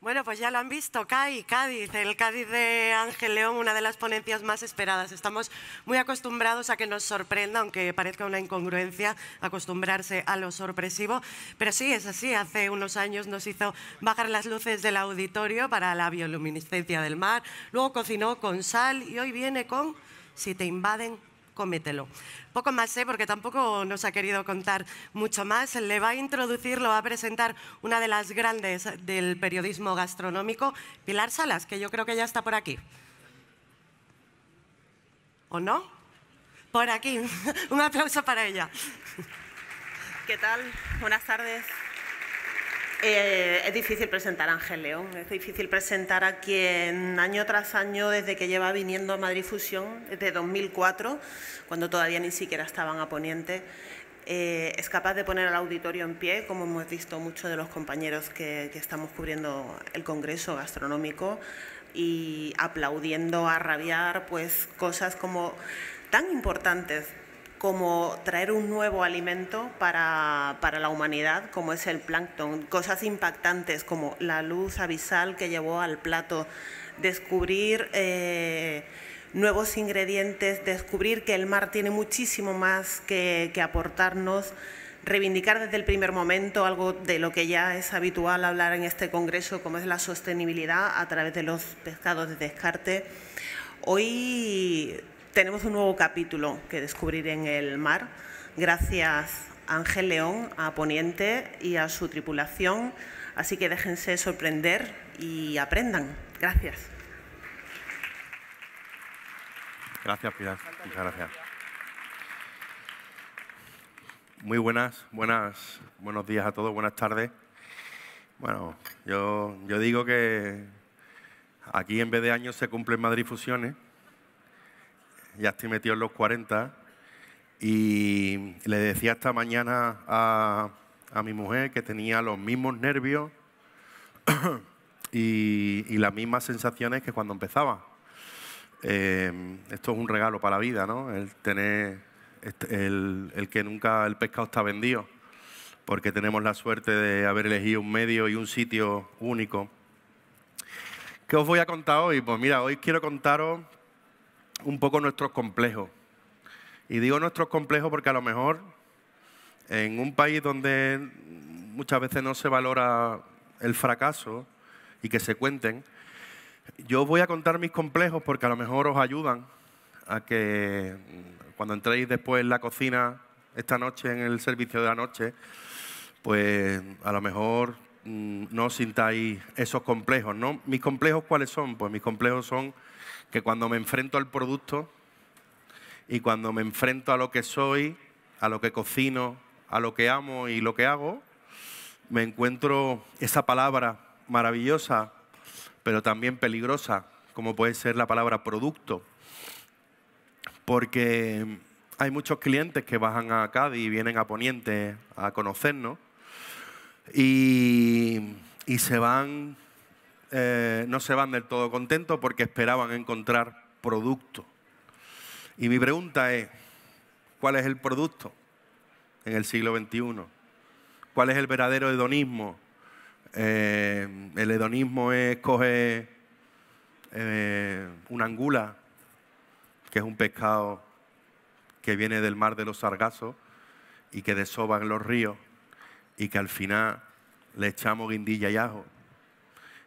Bueno, pues ya lo han visto, CAI, Cádiz, el Cádiz de Ángel León, una de las ponencias más esperadas. Estamos muy acostumbrados a que nos sorprenda, aunque parezca una incongruencia acostumbrarse a lo sorpresivo, pero sí, es así. Hace unos años nos hizo bajar las luces del auditorio para la bioluminiscencia del mar, luego cocinó con sal y hoy viene con Si te invaden cómetelo. Poco más sé, ¿eh? porque tampoco nos ha querido contar mucho más. Le va a introducir, lo va a presentar una de las grandes del periodismo gastronómico, Pilar Salas, que yo creo que ya está por aquí. ¿O no? Por aquí. Un aplauso para ella. ¿Qué tal? Buenas tardes. Eh, es difícil presentar a Ángel León, es difícil presentar a quien año tras año, desde que lleva viniendo a Madrid Fusión, desde 2004, cuando todavía ni siquiera estaban a Poniente, eh, es capaz de poner al auditorio en pie, como hemos visto muchos de los compañeros que, que, estamos cubriendo el Congreso Gastronómico y aplaudiendo a rabiar pues, cosas como tan importantes como traer un nuevo alimento para, para, la humanidad, como es el plancton, cosas impactantes como la luz abisal que llevó al plato, descubrir eh, nuevos ingredientes, descubrir que el mar tiene muchísimo más que, que aportarnos, reivindicar desde el primer momento algo de lo que ya es habitual hablar en este Congreso, como es la sostenibilidad a través de los pescados de descarte. Hoy tenemos un nuevo capítulo que descubrir en el mar. Gracias Ángel León, a Poniente y a su tripulación. Así que déjense sorprender y aprendan. Gracias. Gracias, Pilar. Muchas gracias. Muy buenas, buenas, buenos días a todos, buenas tardes. Bueno, yo, yo digo que aquí en vez de años se cumplen Madrid fusiones ya estoy metido en los 40 y le decía esta mañana a, mi mujer que tenía los mismos nervios y, las mismas sensaciones que cuando empezaba. Eh, esto es un regalo para la vida, ¿no? El tener, este, el, el que nunca el pescado está vendido, porque tenemos la suerte de haber elegido un medio y un sitio único. ¿Qué os voy a contar hoy? Pues mira, hoy quiero contaros un poco nuestros complejos. Y digo nuestros complejos porque a lo mejor en un país donde muchas veces no se valora el fracaso y que se cuenten, yo voy a contar mis complejos porque a lo mejor os ayudan a que cuando entréis después en la cocina esta noche, en el servicio de la noche, pues a lo mejor Mm, no sintáis esos complejos, ¿Mis complejos cuáles son? Pues mis complejos son que cuando me enfrento al producto y cuando me enfrento a lo que soy, a lo que cocino, a lo que amo y lo que hago, me encuentro esa palabra maravillosa, pero también peligrosa, como puede ser la palabra producto. Porque hay muchos clientes que bajan a Cádiz y vienen a Poniente a conocernos y, se van, eh, no se van del todo contentos porque esperaban encontrar producto. Y mi pregunta es, ¿cuál es el producto en el siglo XXI? ¿Cuál es el verdadero hedonismo? Eh, el hedonismo es coger eh, una angula, que es un pescado que viene del mar de los sargazos y que en los ríos y que al final le echamos guindilla y ajo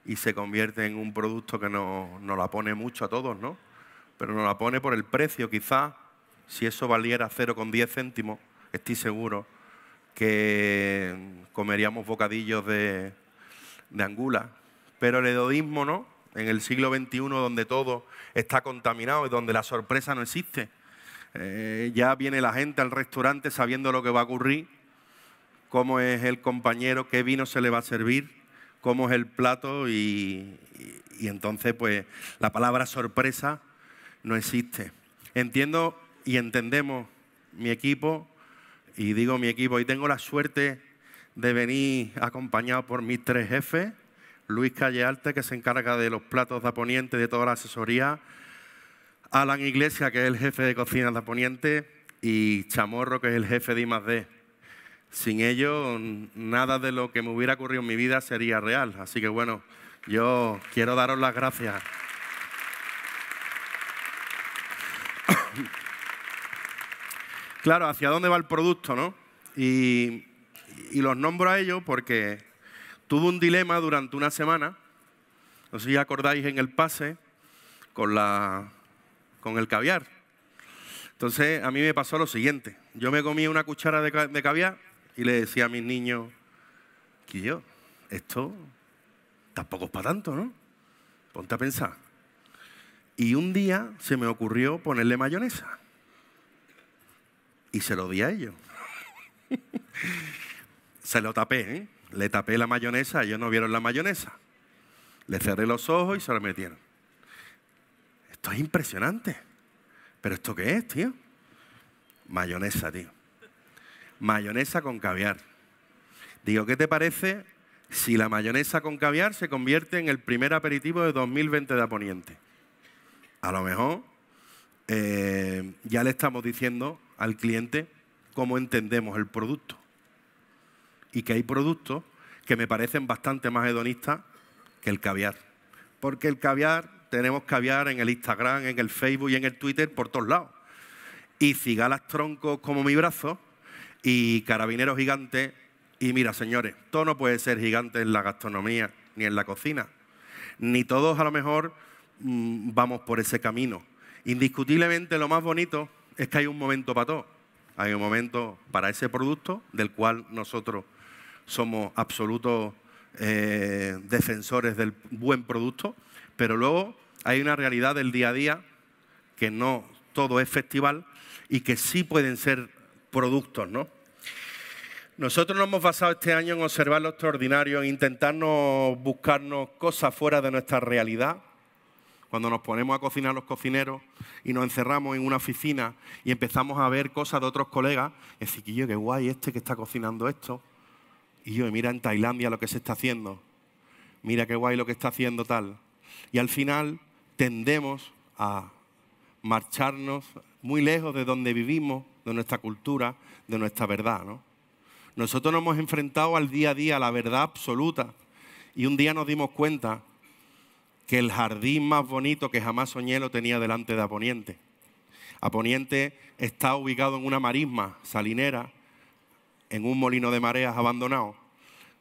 y se convierte en un producto que nos, la pone mucho a todos, ¿no? Pero nos la pone por el precio, quizás si eso valiera 0,10 céntimos, estoy seguro que comeríamos bocadillos de, angula. Pero el hedonismo, ¿no? En el siglo XXI, donde todo está contaminado y donde la sorpresa no existe. Eh, ya viene la gente al restaurante sabiendo lo que va a ocurrir cómo es el compañero, qué vino se le va a servir, cómo es el plato y, entonces pues la palabra sorpresa no existe. Entiendo y entendemos mi equipo y digo mi equipo y tengo la suerte de venir acompañado por mis tres jefes, Luis Callearte, que se encarga de los platos de Aponiente, de toda la asesoría, Alan Iglesia, que es el jefe de cocina de Aponiente, y Chamorro, que es el jefe de I+.D. Sin ello, nada de lo que me hubiera ocurrido en mi vida sería real. Así que bueno, yo quiero daros las gracias. Claro, hacia dónde va el producto, ¿no? Y, los nombro a ellos porque tuve un dilema durante una semana, no sé si acordáis en el pase, con, la, con el caviar. Entonces, a mí me pasó lo siguiente. Yo me comí una cuchara de caviar y le decía a mis niños, que yo, esto tampoco es para tanto, ¿no? Ponte a pensar. Y un día se me ocurrió ponerle mayonesa. Y se lo di a ellos. se lo tapé, ¿eh? Le tapé la mayonesa, ellos no vieron la mayonesa. Le cerré los ojos y se lo metieron. Esto es impresionante. ¿Pero esto qué es, tío? Mayonesa, tío mayonesa con caviar. Digo, ¿qué te parece si la mayonesa con caviar se convierte en el primer aperitivo de 2020 de Aponiente? A lo mejor eh, ya le estamos diciendo al cliente cómo entendemos el producto. Y que hay productos que me parecen bastante más hedonistas que el caviar. Porque el caviar, tenemos caviar en el Instagram, en el Facebook y en el Twitter por todos lados. Y cigalas troncos como mi brazo, y carabinero gigante. Y mira, señores, todo no puede ser gigante en la gastronomía ni en la cocina. Ni todos a lo mejor mm, vamos por ese camino. Indiscutiblemente lo más bonito es que hay un momento para todo. Hay un momento para ese producto del cual nosotros somos absolutos eh, defensores del buen producto, pero luego hay una realidad del día a día que no todo es festival y que sí pueden ser productos, ¿no? Nosotros nos hemos basado este año en observar lo extraordinario, en intentarnos buscarnos cosas fuera de nuestra realidad. Cuando nos ponemos a cocinar los cocineros y nos encerramos en una oficina y empezamos a ver cosas de otros colegas, es decir, qué guay este que está cocinando esto. Y yo, mira en Tailandia lo que se está haciendo. Mira qué guay lo que está haciendo tal. Y al final tendemos a marcharnos muy lejos de donde vivimos de nuestra cultura, de nuestra verdad. ¿no? Nosotros nos hemos enfrentado al día a día, a la verdad absoluta. Y un día nos dimos cuenta que el jardín más bonito que jamás soñé lo tenía delante de Aponiente. Aponiente está ubicado en una marisma salinera, en un molino de mareas abandonado,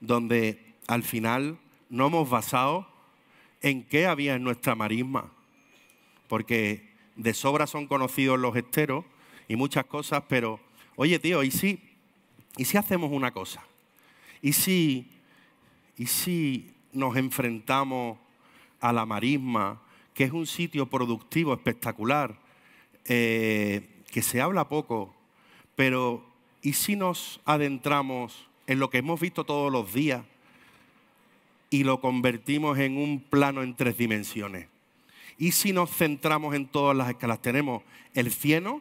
donde al final no hemos basado en qué había en nuestra marisma, porque de sobra son conocidos los esteros y muchas cosas, pero oye tío, ¿y si, ¿y si hacemos una cosa? ¿Y si, ¿Y si nos enfrentamos a la marisma, que es un sitio productivo, espectacular, eh, que se habla poco, pero ¿y si nos adentramos en lo que hemos visto todos los días y lo convertimos en un plano en tres dimensiones? ¿Y si nos centramos en todas las escalas? Tenemos el cielo,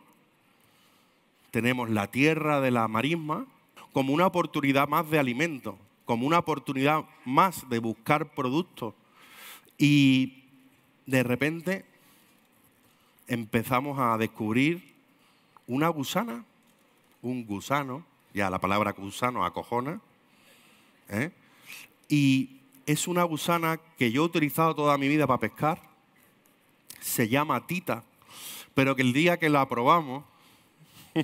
tenemos la tierra de la marisma como una oportunidad más de alimento, como una oportunidad más de buscar productos. Y de repente empezamos a descubrir una gusana, un gusano, ya la palabra gusano acojona, ¿eh? y es una gusana que yo he utilizado toda mi vida para pescar, se llama tita, pero que el día que la probamos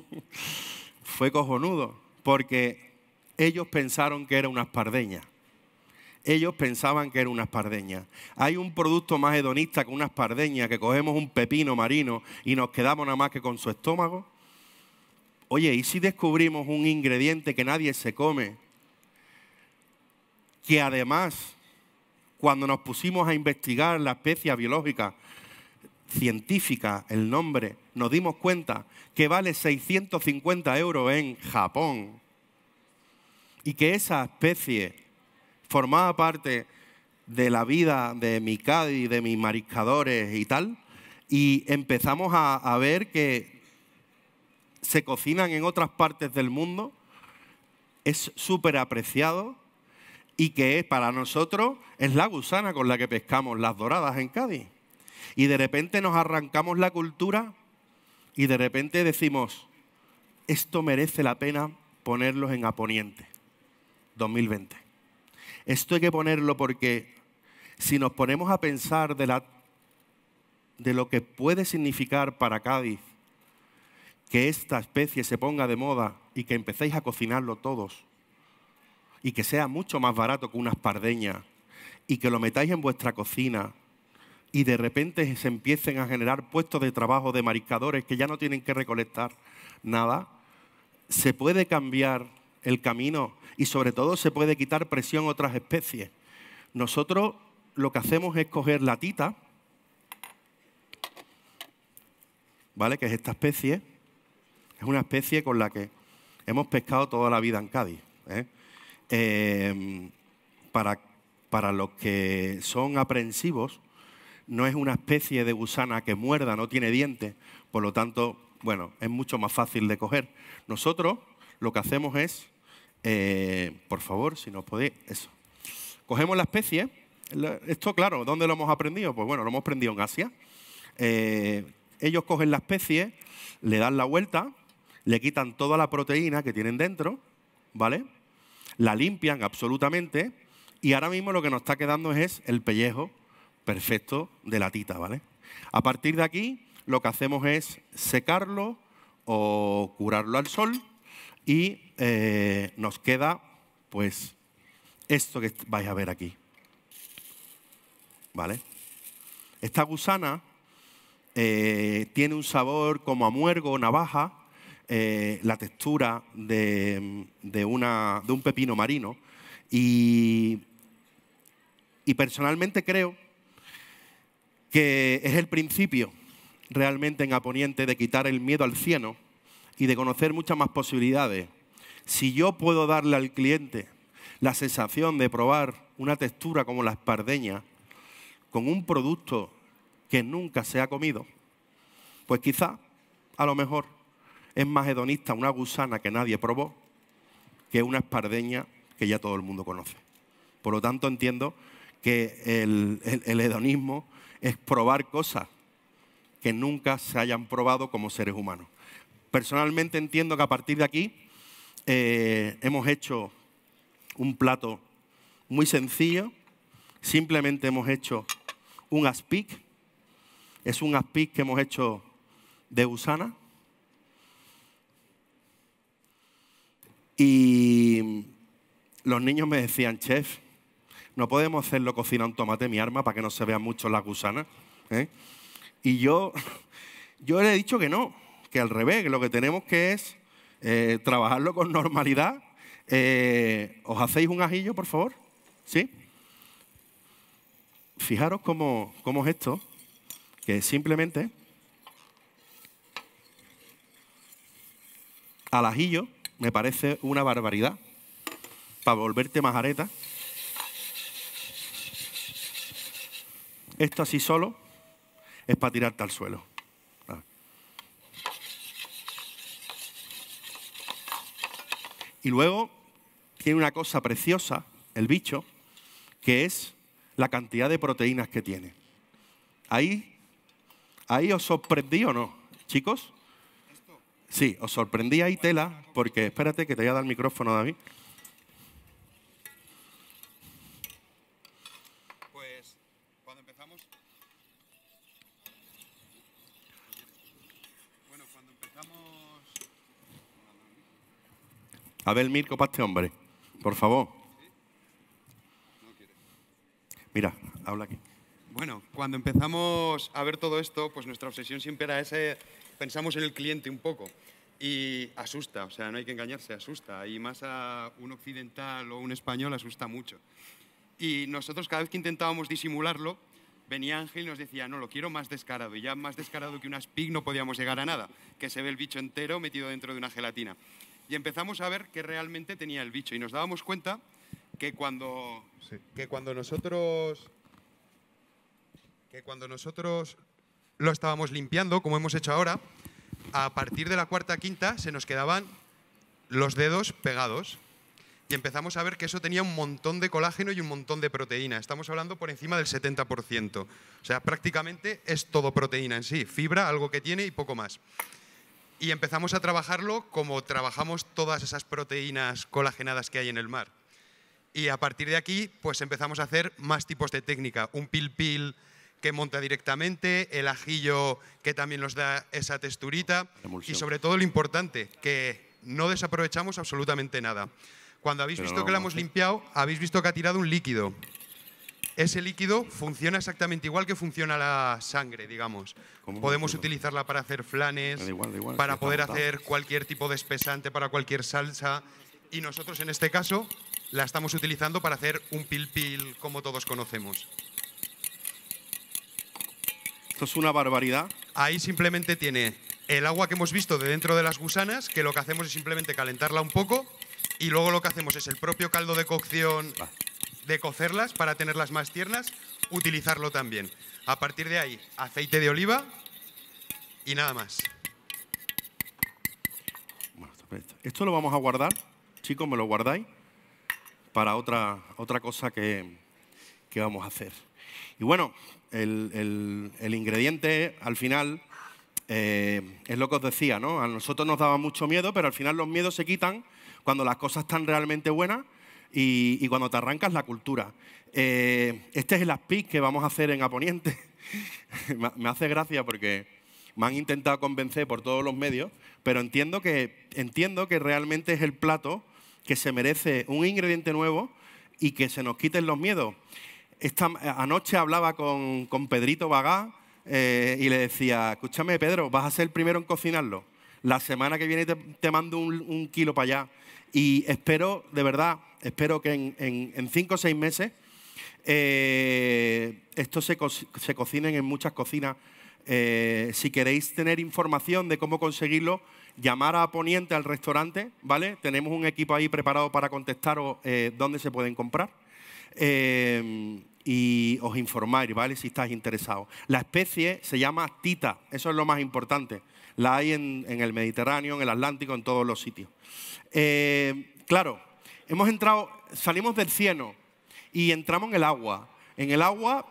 Fue cojonudo, porque ellos pensaron que era una espardeña. Ellos pensaban que era una espardeña. Hay un producto más hedonista que una espardeña, que cogemos un pepino marino y nos quedamos nada más que con su estómago. Oye, ¿y si descubrimos un ingrediente que nadie se come? Que además, cuando nos pusimos a investigar la especie biológica, científica, el nombre, nos dimos cuenta que vale 650 euros en Japón y que esa especie formaba parte de la vida de mi Cádiz, de mis mariscadores y tal, y empezamos a, ver que se cocinan en otras partes del mundo, es súper apreciado y que para nosotros es la gusana con la que pescamos las doradas en Cádiz. Y de repente nos arrancamos la cultura y de repente decimos, esto merece la pena ponerlos en Aponiente 2020. Esto hay que ponerlo porque si nos ponemos a pensar de, la, de lo que puede significar para Cádiz que esta especie se ponga de moda y que empecéis a cocinarlo todos y que sea mucho más barato que unas pardeñas y que lo metáis en vuestra cocina y de repente se empiecen a generar puestos de trabajo de mariscadores que ya no tienen que recolectar nada, se puede cambiar el camino y sobre todo se puede quitar presión a otras especies. Nosotros lo que hacemos es coger la tita, ¿vale? que es esta especie, es una especie con la que hemos pescado toda la vida en Cádiz. ¿eh? Eh, para, para los que son aprensivos, no es una especie de gusana que muerda, no tiene dientes, por lo tanto, bueno, es mucho más fácil de coger. Nosotros lo que hacemos es, eh, por favor, si nos podéis, eso. Cogemos la especie, esto claro, ¿dónde lo hemos aprendido? Pues bueno, lo hemos aprendido en Asia. Eh, ellos cogen la especie, le dan la vuelta, le quitan toda la proteína que tienen dentro, ¿vale? La limpian absolutamente y ahora mismo lo que nos está quedando es el pellejo perfecto de latita, ¿vale? A partir de aquí, lo que hacemos es secarlo o curarlo al sol y eh, nos queda, pues, esto que vais a ver aquí. ¿Vale? Esta gusana eh, tiene un sabor como a muergo, navaja, eh, la textura de, de, una, de un pepino marino y, y personalmente creo que es el principio realmente en Aponiente de quitar el miedo al cielo y de conocer muchas más posibilidades. Si yo puedo darle al cliente la sensación de probar una textura como la espardeña con un producto que nunca se ha comido, pues quizá, a lo mejor, es más hedonista una gusana que nadie probó que una espardeña que ya todo el mundo conoce. Por lo tanto, entiendo que el hedonismo es probar cosas que nunca se hayan probado como seres humanos. Personalmente entiendo que a partir de aquí eh, hemos hecho un plato muy sencillo, simplemente hemos hecho un aspic, es un aspic que hemos hecho de usana. Y los niños me decían, chef, no podemos hacerlo cocinar un tomate, mi arma, para que no se vean mucho las gusanas. ¿eh? Y yo, yo le he dicho que no, que al revés, que lo que tenemos que es eh, trabajarlo con normalidad. Eh, ¿Os hacéis un ajillo, por favor? ¿Sí? Fijaros cómo, cómo es esto, que simplemente al ajillo me parece una barbaridad para volverte majareta. Esto así solo es para tirarte al suelo. Ah. Y luego tiene una cosa preciosa, el bicho, que es la cantidad de proteínas que tiene. Ahí, ahí os sorprendí o no, chicos. Sí, os sorprendí ahí tela, porque espérate que te voy a dar el micrófono, David. Abel Mirko, para este hombre, por favor. Mira, habla aquí. Bueno, cuando empezamos a ver todo esto, pues nuestra obsesión siempre era ese, pensamos en el cliente un poco. Y asusta, o sea, no hay que engañarse, asusta. Y más a un occidental o un español asusta mucho. Y nosotros cada vez que intentábamos disimularlo, venía Ángel y nos decía, no, lo quiero más descarado. Y ya más descarado que un spig no podíamos llegar a nada, que se ve el bicho entero metido dentro de una gelatina y empezamos a ver qué realmente tenía el bicho. Y nos dábamos cuenta que cuando, cuando nosotros que cuando nosotros lo estábamos limpiando, como hemos hecho ahora, a partir de la cuarta quinta se nos quedaban los dedos pegados. Y empezamos a ver que eso tenía un montón de colágeno y un montón de proteína. Estamos hablando por encima del 70%. O sea, prácticamente es todo proteína en sí. Fibra, algo que tiene y poco más y empezamos a trabajarlo como trabajamos todas esas proteínas colagenadas que hay en el mar. Y a partir de aquí, pues empezamos a hacer más tipos de técnica. Un pil-pil que monta directamente, el ajillo que también nos da esa texturita y sobre todo lo importante, que no desaprovechamos absolutamente nada. Cuando habéis visto que lo hemos limpiado, habéis visto que ha tirado un líquido. Ese líquido funciona exactamente igual que funciona la sangre, digamos. Podemos utilizarla para hacer flanes, para poder hacer cualquier tipo de espesante, para cualquier salsa. Y nosotros en este caso la estamos utilizando para hacer un pil-pil como todos conocemos. Esto es una barbaridad. Ahí simplemente tiene el agua que hemos visto de dentro de las gusanas, que lo que hacemos es simplemente calentarla un poco y luego lo que hacemos es el propio caldo de cocción de cocerlas para tenerlas más tiernas, utilizarlo también. A partir de ahí, aceite de oliva y nada más. Esto lo vamos a guardar, chicos, me lo guardáis, para otra, otra cosa que, vamos a hacer. Y bueno, el, ingrediente al final eh, es lo que os decía, ¿no? A nosotros nos daba mucho miedo, pero al final los miedos se quitan cuando las cosas están realmente buenas y, cuando te arrancas la cultura. Eh, este es el aspic que vamos a hacer en Aponiente. me hace gracia porque me han intentado convencer por todos los medios, pero entiendo que, entiendo que realmente es el plato que se merece un ingrediente nuevo y que se nos quiten los miedos. Esta, anoche hablaba con, con Pedrito Bagá eh, y le decía, escúchame Pedro, vas a ser el primero en cocinarlo. La semana que viene te, mando un, un kilo para allá. Y espero, de verdad, espero que en, cinco o seis meses eh, esto se, cocinen en muchas cocinas. Eh, si queréis tener información de cómo conseguirlo, llamar a Poniente al restaurante, ¿vale? Tenemos un equipo ahí preparado para contestaros eh, dónde se pueden comprar. Eh, y os informáis, ¿vale? Si estáis interesados. La especie se llama tita, eso es lo más importante. La hay en el Mediterráneo, en el Atlántico, en todos los sitios. claro, Hemos entrado, salimos del cielo y entramos en el agua. En el agua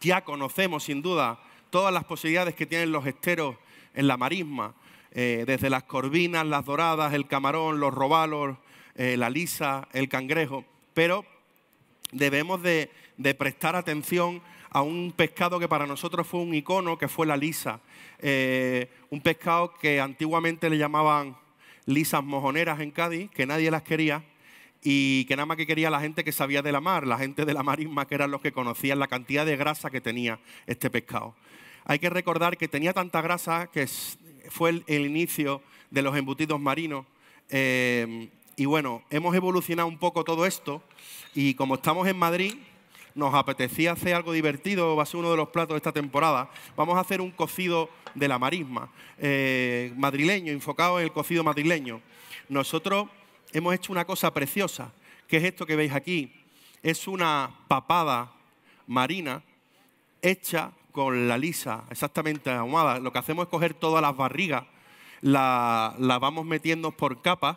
ya conocemos sin duda todas las posibilidades que tienen los esteros en la marisma, eh, desde las corvinas, las doradas, el camarón, los robalos, eh, la lisa, el cangrejo, pero debemos de, prestar atención a un pescado que para nosotros fue un icono, que fue la lisa, eh, un pescado que antiguamente le llamaban lisas mojoneras en Cádiz, que nadie las quería y que nada más que quería la gente que sabía de la mar, la gente de la marisma, que eran los que conocían la cantidad de grasa que tenía este pescado. Hay que recordar que tenía tanta grasa que fue el, inicio de los embutidos marinos. Eh, y bueno, hemos evolucionado un poco todo esto y como estamos en Madrid, nos apetecía hacer algo divertido, va a ser uno de los platos de esta temporada, vamos a hacer un cocido de la marisma, eh, madrileño, enfocado en el cocido madrileño. Nosotros hemos hecho una cosa preciosa, que es esto que veis aquí. Es una papada marina hecha con la lisa, exactamente ahumada. Lo que hacemos es coger todas las barrigas, las la vamos metiendo por capas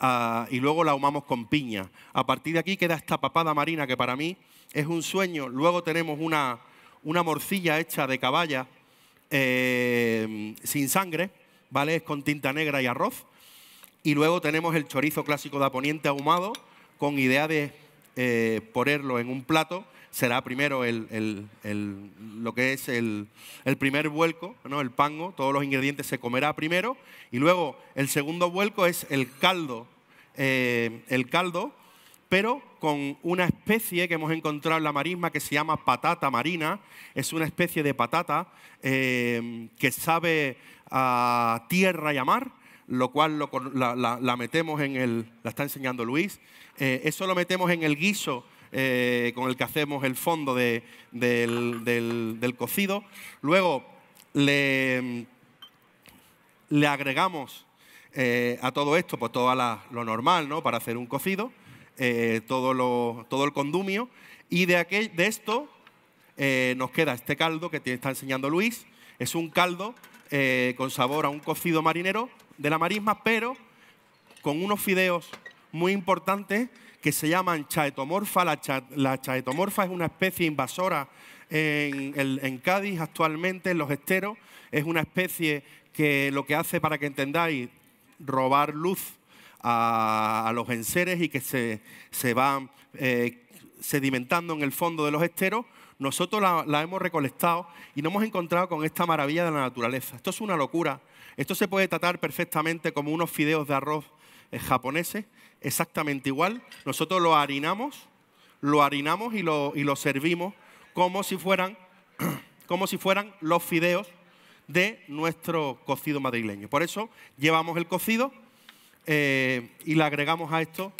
ah, y luego la ahumamos con piña. A partir de aquí queda esta papada marina que para mí es un sueño. Luego tenemos una, una morcilla hecha de caballa eh, sin sangre, ¿vale? con tinta negra y arroz. Y luego tenemos el chorizo clásico de Aponiente ahumado con idea de eh, ponerlo en un plato. Será primero el, el, lo que es el, primer vuelco, ¿no? el pango, todos los ingredientes se comerá primero. Y luego el segundo vuelco es el caldo, eh, el caldo pero con una especie que hemos encontrado en la marisma que se llama patata marina. Es una especie de patata eh, que sabe a tierra y a mar, lo cual la, metemos en el, la está enseñando Luis, eh, eso lo metemos en el guiso eh, con el que hacemos el fondo del, cocido. Luego le, le agregamos a todo esto, pues todo lo normal, ¿no? Para hacer un cocido. Eh, todo, lo, todo, el condumio. Y de, aquel, de esto eh, nos queda este caldo que te está enseñando Luis. Es un caldo eh, con sabor a un cocido marinero de la marisma, pero con unos fideos muy importantes que se llaman chaetomorfa. La, chaetomorfa es una especie invasora en, en Cádiz actualmente, en los esteros. Es una especie que lo que hace, para que entendáis, robar luz a, los enseres y que se, se van eh, sedimentando en el fondo de los esteros, nosotros la, hemos recolectado y nos hemos encontrado con esta maravilla de la naturaleza. Esto es una locura. Esto se puede tratar perfectamente como unos fideos de arroz eh, japoneses, exactamente igual. Nosotros lo harinamos, lo harinamos y lo, y lo servimos como si fueran, como si fueran los fideos de nuestro cocido madrileño. Por eso llevamos el cocido eh, y le agregamos a esto,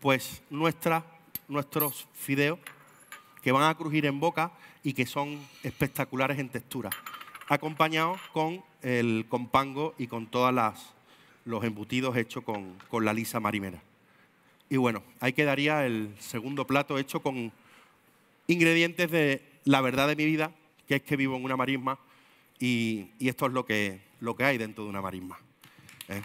pues, nuestra, nuestros fideos que van a crujir en boca y que son espectaculares en textura, acompañados con el compango y con todas las los embutidos hechos con, la lisa marimera. Y bueno, ahí quedaría el segundo plato hecho con ingredientes de la verdad de mi vida, que es que vivo en una marisma y, esto es lo que, lo que hay dentro de una marisma. ¿eh?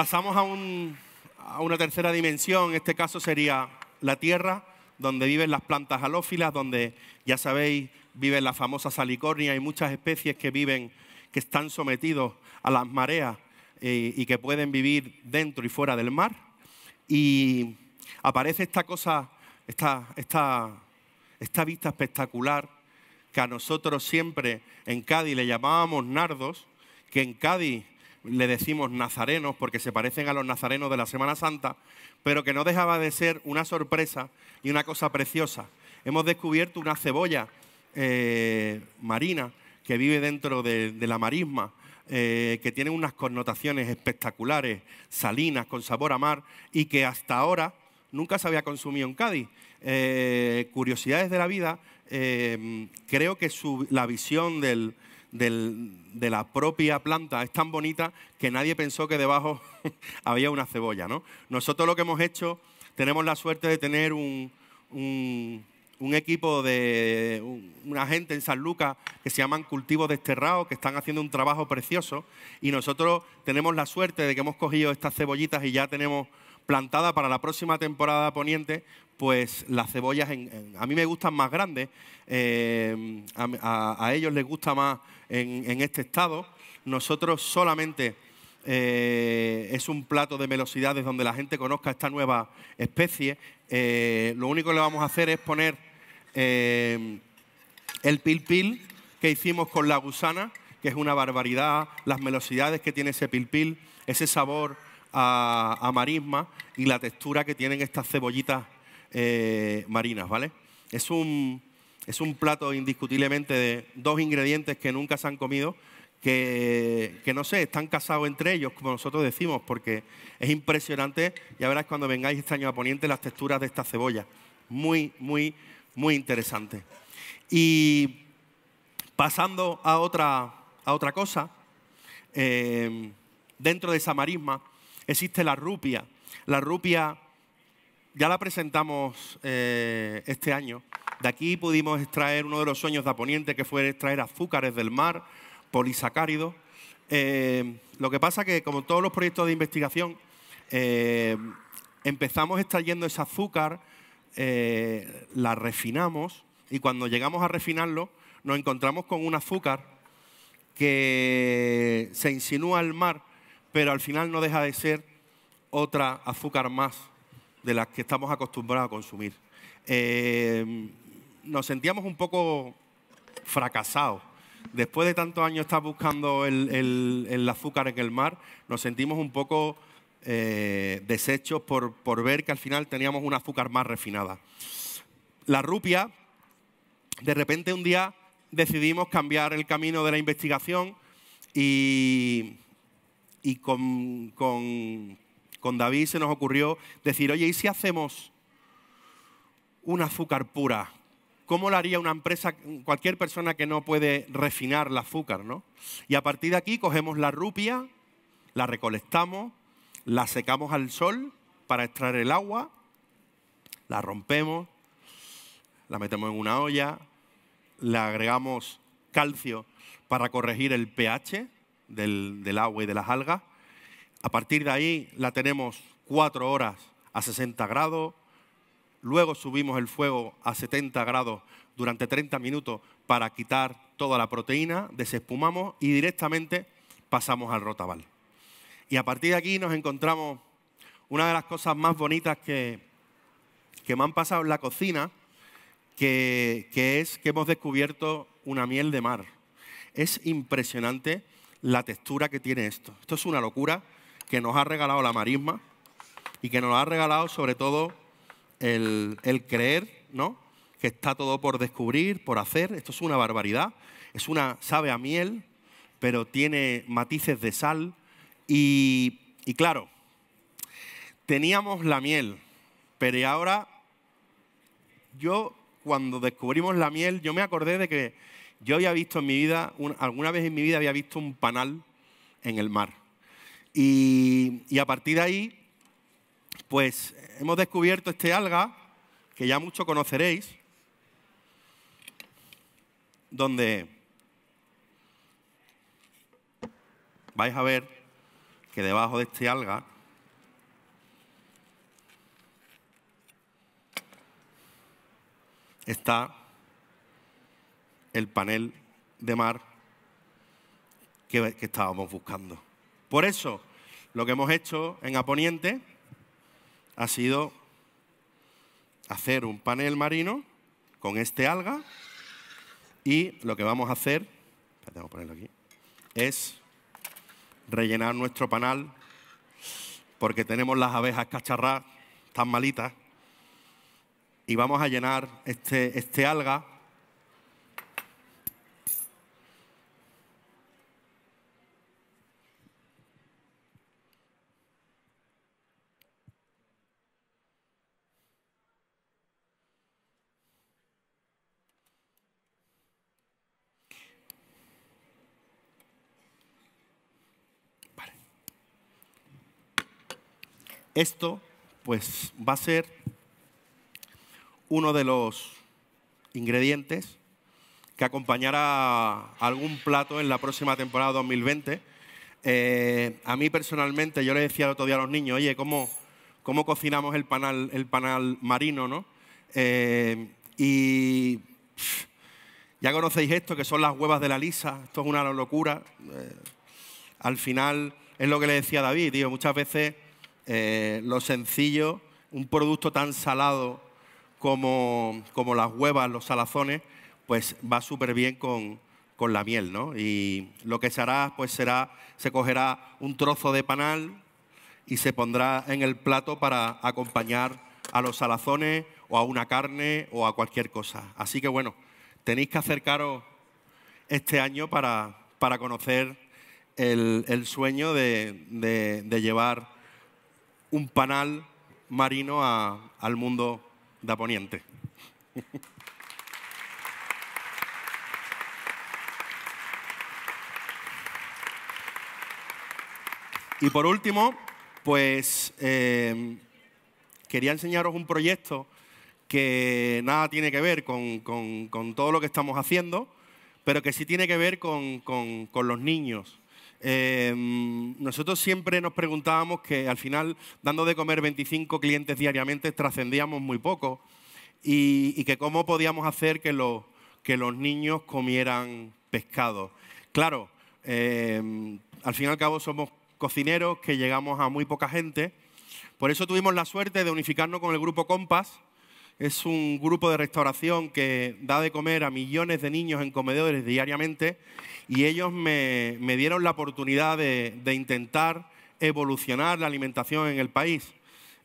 pasamos a, una tercera dimensión, en este caso sería la tierra, donde viven las plantas halófilas, donde ya sabéis, viven las famosas salicornias y muchas especies que viven, que están sometidos a las mareas eh, y que pueden vivir dentro y fuera del mar. Y aparece esta cosa, esta, esta vista espectacular que a nosotros siempre en Cádiz le llamábamos nardos, que en Cádiz le decimos nazarenos porque se parecen a los nazarenos de la Semana Santa, pero que no dejaba de ser una sorpresa y una cosa preciosa. Hemos descubierto una cebolla eh, marina que vive dentro de, la marisma, eh, que tiene unas connotaciones espectaculares, salinas, con sabor a mar, y que hasta ahora nunca se había consumido en Cádiz. Eh, curiosidades de la vida, creo que la visión del, de la propia planta es tan bonita que nadie pensó que debajo había una cebolla. ¿no? Nosotros lo que hemos hecho, tenemos la suerte de tener un, equipo de una gente en San Lucas que se llaman Cultivos Desterrado, que están haciendo un trabajo precioso. Y nosotros tenemos la suerte de que hemos cogido estas cebollitas y ya tenemos plantada para la próxima temporada poniente, pues las cebollas a mí me gustan más grandes, eh, a, ellos les gusta más en, este estado. Nosotros solamente eh, es un plato de velocidades donde la gente conozca esta nueva especie. Eh, lo único que le vamos a hacer es poner el pil pil que hicimos con la gusana, que es una barbaridad, las velocidades que tiene ese pil pil, ese sabor a, marisma y la textura que tienen estas cebollitas eh, marinas, ¿vale? Es un, plato indiscutiblemente de dos ingredientes que nunca se han comido, que, no sé, están casados entre ellos, como nosotros decimos, porque es impresionante, ya verás cuando vengáis este año a Poniente, las texturas de estas cebollas. Muy, muy, muy interesante. Y pasando a otra, a otra cosa, eh, dentro de esa marisma existe la rupia. La rupia ya la presentamos eh, este año. De aquí pudimos extraer uno de los sueños de Aponiente, que fue extraer azúcares del mar, polisacáridos. Eh, lo que pasa que, como todos los proyectos de investigación, eh, empezamos extrayendo ese azúcar, la refinamos y cuando llegamos a refinarlo, nos encontramos con un azúcar que se insinúa al mar pero al final no deja de ser otra azúcar más de las que estamos acostumbrados a consumir. Eh, nos sentíamos un poco fracasados. Después de tantos años estar buscando el, azúcar en el mar, nos sentimos un poco deshechos desechos por, ver que al final teníamos un azúcar más refinada. La rupia, de repente un día decidimos cambiar el camino de la investigación y y con, David se nos ocurrió decir, oye, ¿y si hacemos un azúcar pura? ¿Cómo lo haría una empresa, cualquier persona que no puede refinar el azúcar? ¿no? Y a partir de aquí cogemos la rupia, la recolectamos, la secamos al sol para extraer el agua, la rompemos, la metemos en una olla, le agregamos calcio para corregir el pH, del, agua y de las algas. A partir de ahí la tenemos cuatro horas a 60 grados. Luego subimos el fuego a 70 grados durante 30 minutos para quitar toda la proteína, desespumamos y directamente pasamos al rotaval. Y a partir de aquí nos encontramos una de las cosas más bonitas que, que me han pasado en la cocina, que es que hemos descubierto una miel de mar. Es impresionante la textura que tiene esto. Esto es una locura que nos ha regalado la marisma y que nos ha regalado sobre todo el, creer, ¿no? Que está todo por descubrir, por hacer. Esto es una barbaridad. Es una, sabe a miel, pero tiene matices de sal. Y, y claro, teníamos la miel, pero ahora yo cuando descubrimos la miel, yo me acordé de que yo había visto en mi vida, alguna vez en mi vida había visto un panal en el mar. Y, y a partir de ahí, pues hemos descubierto este alga, que ya mucho conoceréis, donde vais a ver que debajo de este alga está el panel de mar que, estábamos buscando. Por eso, lo que hemos hecho en Aponiente ha sido hacer un panel marino con este alga y lo que vamos a hacer, aquí, es rellenar nuestro panal porque tenemos las abejas cacharras tan malitas y vamos a llenar este, este alga Esto pues va a ser uno de los ingredientes que acompañará algún plato en la próxima temporada 2020. Eh, a mí personalmente, yo le decía el otro día a los niños, oye, ¿cómo, cocinamos el panal, el panal marino? ¿no? Eh, y ya conocéis esto, que son las huevas de la lisa, esto es una locura. Eh, al final, es lo que le decía David, digo, muchas veces eh, lo sencillo, un producto tan salado como, como las huevas, los salazones, pues va súper bien con, la miel, ¿no? Y lo que se hará, pues será, se cogerá un trozo de panal y se pondrá en el plato para acompañar a los salazones o a una carne o a cualquier cosa. Así que bueno, tenéis que acercaros este año para, conocer el, sueño de llevar un panal marino al mundo de Poniente. y por último, pues eh, quería enseñaros un proyecto que nada tiene que ver con, todo lo que estamos haciendo, pero que sí tiene que ver con, con los niños. Em, nosotros siempre nos preguntábamos que al final, dando de comer 25 clientes diariamente, trascendíamos muy poco y, que cómo podíamos hacer que, los niños comieran pescado. Claro, em, al fin y al cabo somos cocineros que llegamos a muy poca gente, por eso tuvimos la suerte de unificarnos con el grupo Compass es un grupo de restauración que da de comer a millones de niños en comedores diariamente y ellos me, dieron la oportunidad de, intentar evolucionar la alimentación en el país.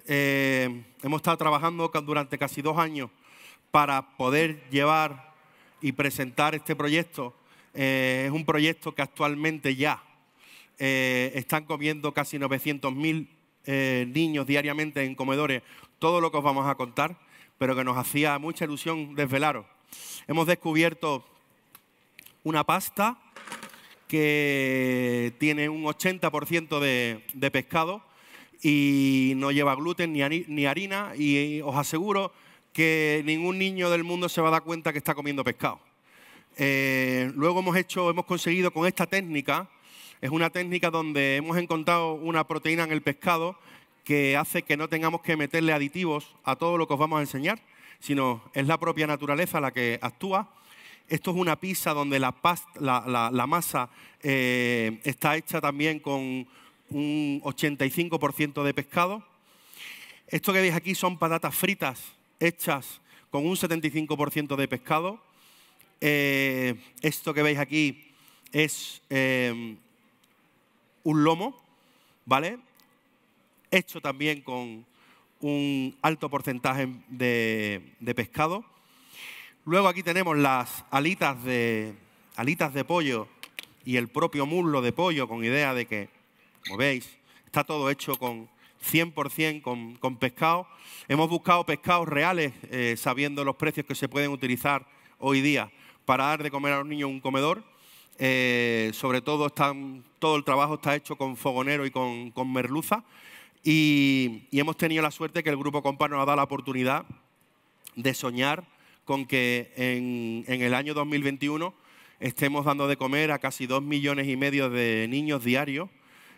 Eh, hemos estado trabajando durante casi dos años para poder llevar y presentar este proyecto. Eh, es un proyecto que actualmente ya eh, están comiendo casi 900.000 niños diariamente en comedores todo lo que os vamos a contar pero que nos hacía mucha ilusión desvelaros. Hemos descubierto una pasta que tiene un 80% de, pescado y no lleva gluten ni harina y os aseguro que ningún niño del mundo se va a dar cuenta que está comiendo pescado. Eh, luego hemos hecho, hemos conseguido con esta técnica, es una técnica donde hemos encontrado una proteína en el pescado que hace que no tengamos que meterle aditivos a todo lo que os vamos a enseñar, sino es la propia naturaleza la que actúa. Esto es una pizza donde la, masa eh, está hecha también con un 85% de pescado. Esto que veis aquí son patatas fritas hechas con un 75% de pescado. Eh, esto que veis aquí es eh, un lomo, ¿vale? hecho también con un alto porcentaje de, pescado. Luego aquí tenemos las alitas de, alitas de pollo y el propio muslo de pollo con idea de que, como veis, está todo hecho con 100% con, pescado. Hemos buscado pescados reales, eh, sabiendo los precios que se pueden utilizar hoy día para dar de comer a los niños un comedor. Eh, sobre todo, todo el trabajo está hecho con fogonero y con merluza. Y, hemos tenido la suerte que el Grupo Compa nos ha dado la oportunidad de soñar con que en, el año 2021 estemos dando de comer a casi dos millones y medio de niños diarios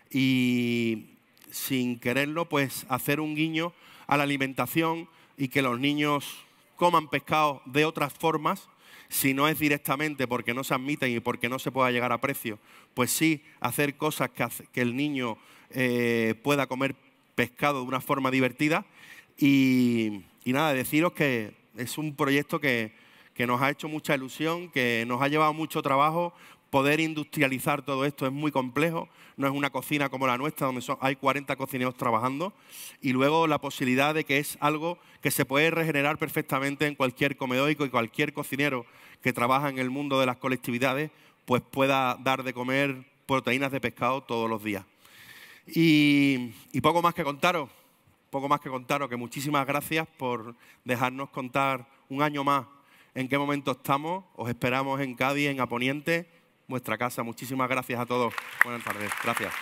y sin quererlo, pues hacer un guiño a la alimentación y que los niños coman pescado de otras formas, si no es directamente porque no se admiten y porque no se pueda llegar a precio, pues sí hacer cosas que, el niño eh, pueda comer pescado de una forma divertida. Y, nada, deciros que es un proyecto que, nos ha hecho mucha ilusión, que nos ha llevado mucho trabajo, poder industrializar todo esto es muy complejo. No es una cocina como la nuestra, donde hay 40 cocineros trabajando. Y luego la posibilidad de que es algo que se puede regenerar perfectamente en cualquier comedoico y cualquier cocinero que trabaja en el mundo de las colectividades, pues pueda dar de comer proteínas de pescado todos los días. Y, poco más que contaros, poco más que contaros, que muchísimas gracias por dejarnos contar un año más en qué momento estamos. Os esperamos en Cádiz, en Aponiente, vuestra casa. Muchísimas gracias a todos. Buenas tardes. Gracias.